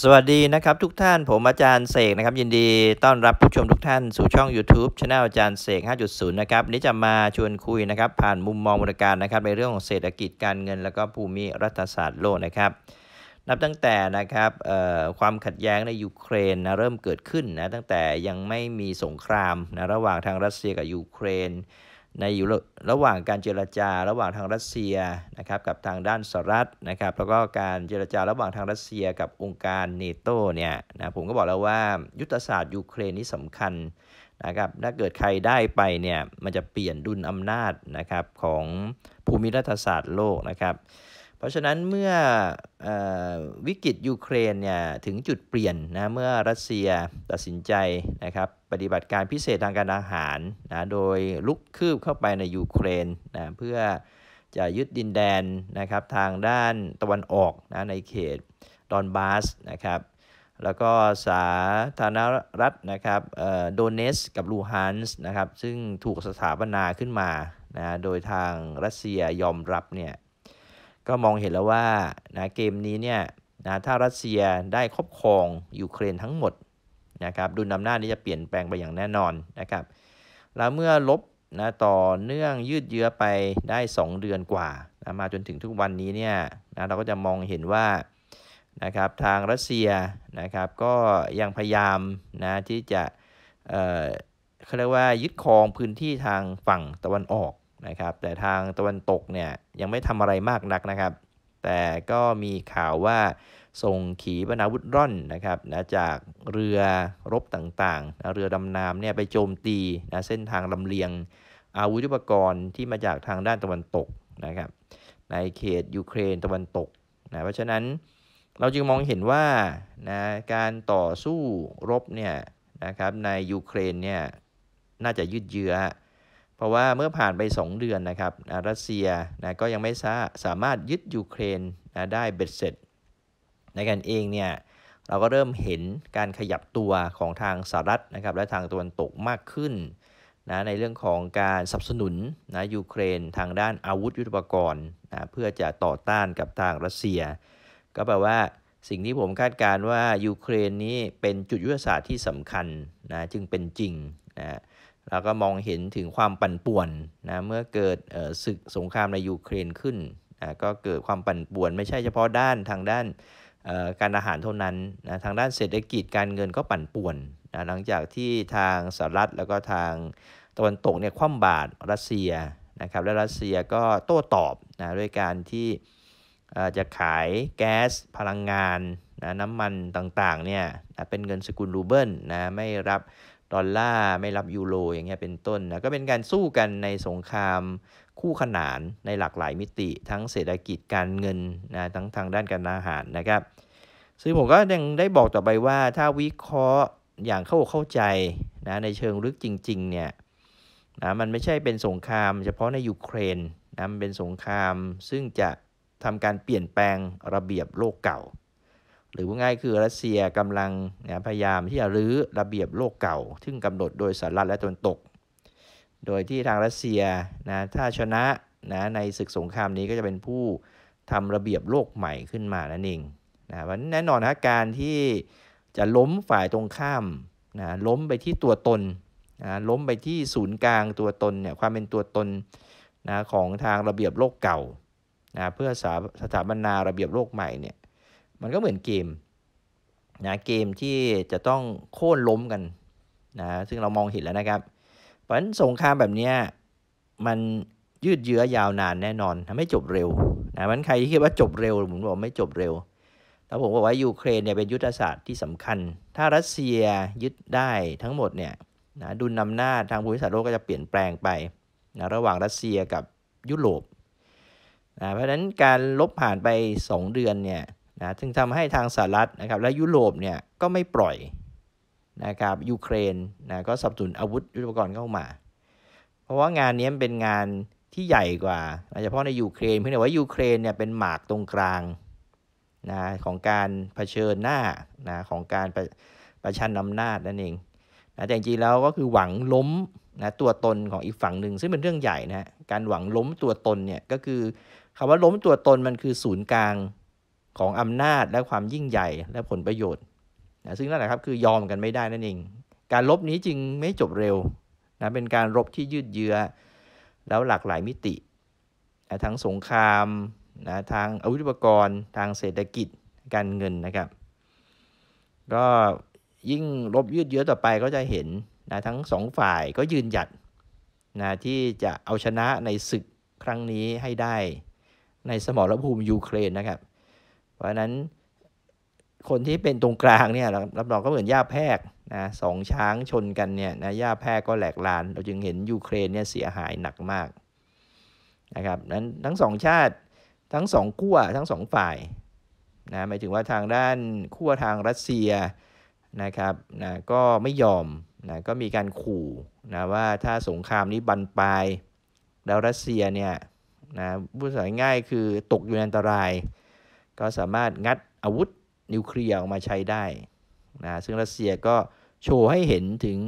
สวัสดีนะครับ ทุกท่านผมอาจารย์เสกนะครับ ยินดีต้อนรับผู้ชมทุกท่านสู่ช่อง YouTube ช anel อาจารย์เสก5.0นะครับนี้จะมาชวนคุยนะครับ ผ่านมุมมองบริการนะครับในเรื่องของเศรษฐกิจการเงิน แล้วก็ภูมิรัฐศาสตร์โลกนะครับ นับตั้งแต่นะครับความขัดแย้งในยูเครนนะเริ่มเกิดขึ้นนะตั้งแต่ยังไม่มีสงครามนะระหว่างทางรัสเซียกับยูเครนในอยู่ระหว่างการเจรจาระหว่างทางรัสเซียนะครับกับทางด้านสหรัฐนะครับแล้วก็การเจรจาระหว่างทางรัสเซียกับองค์การเนโตเนี่ยนะผมก็บอกแล้วว่ายุทธศาสตร์ยูเครนนี่สำคัญนะครับถ้าเกิดใครได้ไปเนี่ยมันจะเปลี่ยนดุลอำนาจนะครับของภูมิรัฐศาสตร์โลกนะครับเพราะฉะนั้นเมื่ออวิกฤตยูเครนเนี่ยถึงจุดเปลี่ยนนะเมื่อรัสเซียตัดสินใจนะครับปฏิบัติการพิเศษทางการอาหารนะโดยลุกคืบเข้าไปในยูเครนนะเพื่อจะยึดดินแดนนะครับทางด้านตะวันออกนะในเขต ดอนบาสนะครับแล้วก็สาธารณรัฐนะครับโดเนสกับลูฮันส์นะครับซึ่งถูกสถาปนาขึ้นมานะโดยทางรัสเซียยอมรับเนี่ยก็มองเห็นแล้วว่านะเกมนี้เนี่ยนะถ้ารัสเซียได้ครอบครองยูเครนทั้งหมดนะครับดุลอำนาจนี้จะเปลี่ยนแปลงไปอย่างแน่นอนนะครับแล้วเมื่อลบนะต่อเนื่องยืดเยื้อไปได้ 2 เดือนกว่านะมาจนถึงทุกวันนี้เนี่ยนะเราก็จะมองเห็นว่านะครับทางรัสเซียนะครับก็ยังพยายามนะที่จะเเขาเรียกว่ายึดครองพื้นที่ทางฝั่งตะวันออกนะครับแต่ทางตะวันตกเนี่ยยังไม่ทำอะไรมากนักนะครับ แต่ก็มีข่าวว่าส่งขีปนาวุธร่อนนะครับนะจากเรือรบต่างๆนะเรือดำน้ำเนี่ยไปโจมตีนะเส้นทางลำเลียงอาวุธอุปกรณ์ที่มาจากทางด้านตะวันตกนะครับในเขตยูเครนตะวันตกนะเพราะฉะนั้นเราจึงมองเห็นว่านะการต่อสู้รบเนี่ยนะครับในยูเครนเนี่ยน่าจะยืดเยื้อเพราะว่าเมื่อผ่านไป 2 เดือนนะครับ รัสเซียนะก็ยังไม่สาสามารถยึดยูเครนนะได้เบ็ดเสร็จ ในกันเองเนี่ย เราก็เริ่มเห็นการขยับตัวของทางสหรัฐนะครับ และทางตะวันตกมากขึ้นนะในเรื่องของการสนับสนุน นะยูเครนทางด้านอาวุธยุทโธปกรณ์นะเพื่อจะต่อต้านกับทางรัสเซีย ก็แปลว่าสิ่งที่ผมคาดการว่ายูเครนนี้เป็นจุดยุทธศาสตร์ที่สำคัญนะจึงเป็นจริงนะแล้วก็มองเห็นถึงความปั่นป่วนนะเมื่อเกิดศึกสงครามในยูเครนขึ้นนะก็เกิดความปั่นป่วนไม่ใช่เฉพาะด้านทางด้านการอาหารเท่านั้นนะทางด้านเศรษฐกิจการเงินก็ปั่นป่วนนะหลังจากที่ทางสหรัฐแล้วก็ทางตะวันตกเนี่ยคว่ำบาตรรัสเซียนะครับและรัสเซียก็โต้ตอบนะด้วยการที่จะขายแก๊สพลังงานนะน้ำมันต่างๆเนี่ยเป็นเงินสกุลรูเบิลนะไม่รับดอลลาร์ไม่รับยูโรอย่างเงี้ยเป็นต้นนะก็เป็นการสู้กันในสงครามคู่ขนานในหลากหลายมิติทั้งเศรษฐกิจการเงินนะทั้งทางด้านการอาหารนะครับซึ่งผมก็ยังได้บอกต่อไปว่าถ้าวิเคราะห์อย่างเข้าเข้าใจนะในเชิงลึกจริงๆเนี่ยนะมันไม่ใช่เป็นสงคราม เฉพาะในยูเครนนะมันเป็นสงคราม ซึ่งจะทำการเปลี่ยนแปลงระเบียบโลกเก่าหรือว่าง่ายคือรัสเซียกำลังพยายามที่จะรื้อระเบียบโลกเก่า ซึ่งกำหนดโดยสหรัฐและตะวันตก โดยที่ทางรัสเซียนะถ้าชนะนะในศึกสงครามนี้ก็จะเป็นผู้ทำระเบียบโลกใหม่ขึ้นมานั่นเองนะวันแน่นอนนะการที่จะล้มฝ่ายตรงข้ามนะล้มไปที่ตัวตนนะล้มไปที่ศูนย์กลางตัวตนเนี่ยความเป็นตัวตนนะของทางระเบียบโลกเก่านะเพื่อสถาบนนาระเบียบโลกใหม่เนี่ยมันก็เหมือนเกมนะเกมที่จะต้องโค่นล้มกันนะซึ่งเรามองเห็นแล้วนะครับ เพราะฉะนั้นสงครามแบบนี้มันยืดเยื้อยาวนานแน่นอนทำให้จบเร็วนะมันใครที่คิดว่าจบเร็ว ผมบอกไม่จบเร็วแล้วผมบอกว่า ยูเครนเนี่ยเป็นยุทธศาสตร์ที่สำคัญ ถ้ารัสเซียยึดได้ทั้งหมดเนี่ยนะดุลนำหน้าทางภูมิศาสตร์โลกก็จะเปลี่ยนแปลงไปนะระหว่างรัสเซียกับยุโรปนะเพราะฉะนั้นการลบผ่านไป 2 เดือนเนี่ยนะซึ่งทำให้ทางสหรัฐนะครับและยุโรปเนี่ยก็ไม่ปล่อยนะครับยูเครนนะก็สับสนอาวุธยุทโธปกรณ์เข้ามา เพราะว่างานนี้เป็นงานที่ใหญ่กว่าโดยเฉพาะในยูเครนเพราะว่ายูเครนเนี่ยเป็นหมากตรงกลางนะของการเผชิญหน้านะของการประประชันอำนาจนั่นเองนะแต่จริงๆแล้วก็คือหวังล้มนะตัวตนของอีกฝั่งหนึ่งซึ่งเป็นเรื่องใหญ่นะการหวังล้มตัวตนเนี่ยก็คือคำว่าล้มตัวตนมันคือศูนย์กลางของอำนาจและความยิ่งใหญ่และผลประโยชน์นะซึ่งนั่นแหละครับ คือยอมกันไม่ได้นั่นเอง การลบนี้จึงไม่จบเร็วนะ เป็นการรบที่ยืดเยื้อแล้วหลากหลายมิตินะทั้งสงครามนะทางอาวุธปกรณ์ ทางเศรษฐกิจการเงินนะครับ ก็ยิ่งลบยืดเยื้อต่อไปก็จะเห็นนะทั้งสองฝ่ายก็ยืนหยัดนะที่จะเอาชนะในศึกครั้งนี้ให้ได้ ในสมรภูมิยูเครนนะครับเพราะนั้นคนที่เป็นตรงกลางเนี่ย รับรองก็เหมือนหญ้าแพกนะสองช้างชนกันเนี่ยนะหญ้าแพกก็แหลกลาน เราจึงเห็นยูเครนเนี่ย เสียหายหนักมากนะครับ นั้นทั้งสองชาติทั้งสองขั้วทั้งสองฝ่ายนะหมายถึงว่าทางด้านขั้วทางรัสเซียนะครับนะก็ไม่ยอมนะก็มีการขู่นะว่าถ้าสงครามนี้บันปลายแล้วรัสเซียเนี่ยนะพูดง่ายๆคือตกอยู่ในอันตรายก็สามารถงัดอาวุธนิวเคลียร์ออกมาใช้ได้นะซึ่งรัสเซียก็โชว์ให้เห็นถึง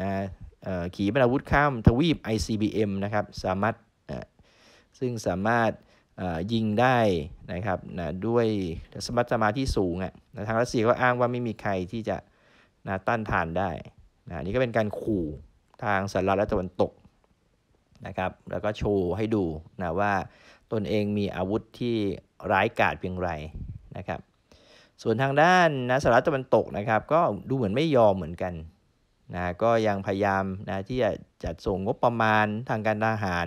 นะขีปนาวุธข้ามทวีป ICBM นะครับสามารถซึ่งสามารถยิงได้นะครับนะด้วยสมรรถมาที่สูงนะทางรัสเซียก็อ้างว่าไม่มีใครที่จะนะต้านทานได้นะนี่ก็เป็นการขู่ทางสหรัฐและตะวันตกนะครับแล้วก็โชว์ให้ดูนะว่าตนเองมีอาวุธที่ร้ายกาจเพียงไรนะครับส่วนทางด้านนะสหรัฐตะวันตกนะครับก็ดูเหมือนไม่ยอมเหมือนกันนะก็ยังพยายามนะที่จะจัดส่งงบประมาณทางการทหาร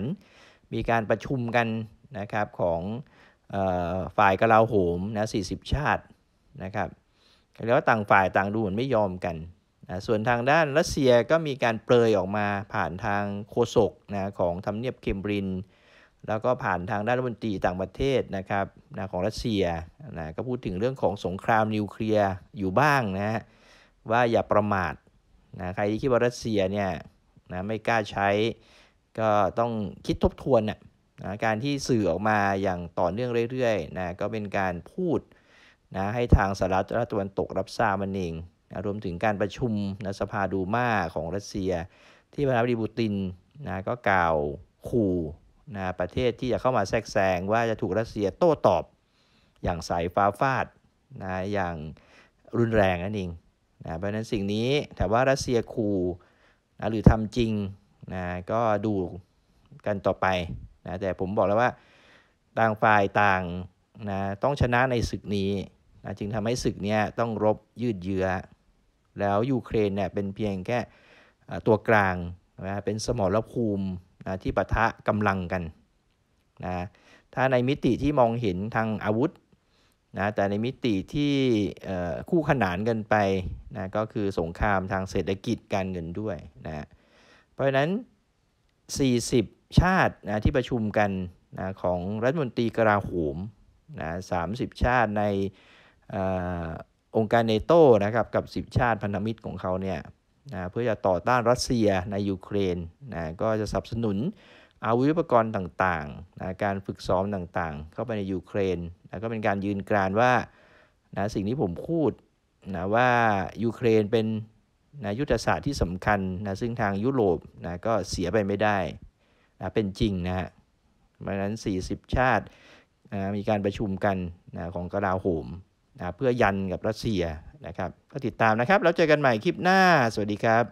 มีการประชุมกันนะครับของฝ่ายกะลาโหมนะ40 ชาตินะครับแล้วต่างฝ่ายต่างดูเหมือนไม่ยอมกันนะส่วนทางด้านรัสเซียก็มีการเปลยออกมาผ่านทางโฆษกนะของทำเนียบเคมบริน แล้วก็ผ่านทางด้านรัฐมนตรีต่างประเทศนะครับนะของรัสเซียนะก็พูดถึงเรื่องของสงครามนิวเคลียร์ อยู่บ้างนะว่าอย่าประมาทนะใครที่คิดว่ารัสเซียเนี่ยนะไม่กล้าใช้ ก็ต้องคิดทบทวนนะนะการที่สื่อออกมาอย่างต่อเนื่องเรื่อยๆนะก็เป็นการพูดนะให้ทางสหรัฐตะวันตกรับทราบมันเองนะรวมถึงการประชุมนะสภาดูมาของรัสเซีย ที่ประธานาธิบดีปูตินนะก็กล่าวขู่นะประเทศที่จะเข้ามาแทรกแซงว่าจะถูกรัสเซียโต้ตอบอย่างสายฟ้าฟาดนะอย่างรุนแรงนั่นเองนะเพราะนั้นสิ่งนี้แต่ว่ารัสเซียขู่นะหรือทำจริงนะก็ดูกันต่อไปนะแต่ผมบอกแล้วว่าต่างฝ่ายต่างนะต้องชนะในศึกนี้นะจึงทำให้ศึกนี้ต้องรบยืดเยื้อแล้ว ยูเครนเนี่ยเป็นเพียงแค่ตัวกลางนะเป็นสมรภูมินะที่ปะทะกำลังกันนะถ้าในมิติที่มองเห็นทางอาวุธนะแต่ในมิติที่คู่ขนานกันไปนะก็คือสงครามทางเศรษฐกิจการเงินด้วยนะเพราะฉะนั้น 40 ชาตินะที่ประชุมกันนะของรัฐมนตรีกราโหมนะ30 ชาติในองค์การเนโต้นะครับกับ 10 ชาติพันธมิตรของเขาเนี่ยนะเพื่อจะต่อต้านรัสเซียในยูเครนนะก็จะสนับสนุนอาวุธอุปกรณ์ต่างๆนะการฝึกซ้อมต่าง ๆ เข้าไปในยูเครนนะก็เป็นการยืนกรานว่านะสิ่งที่ผมพูดนะว่ายูเครนเป็นนะยุทธศาสตร์ที่สำคัญนะซึ่งทางยุโรปนะก็เสียไปไม่ได้นะเป็นจริงนะฮะเังนั้น 40 ชาตินะมีการประชุมกันนะของกระดาโหมนะเพื่อยันกับรัสเซียนะครับ ก็ติดตามนะครับ แล้วเจอกันใหม่คลิปหน้าสวัสดีครับ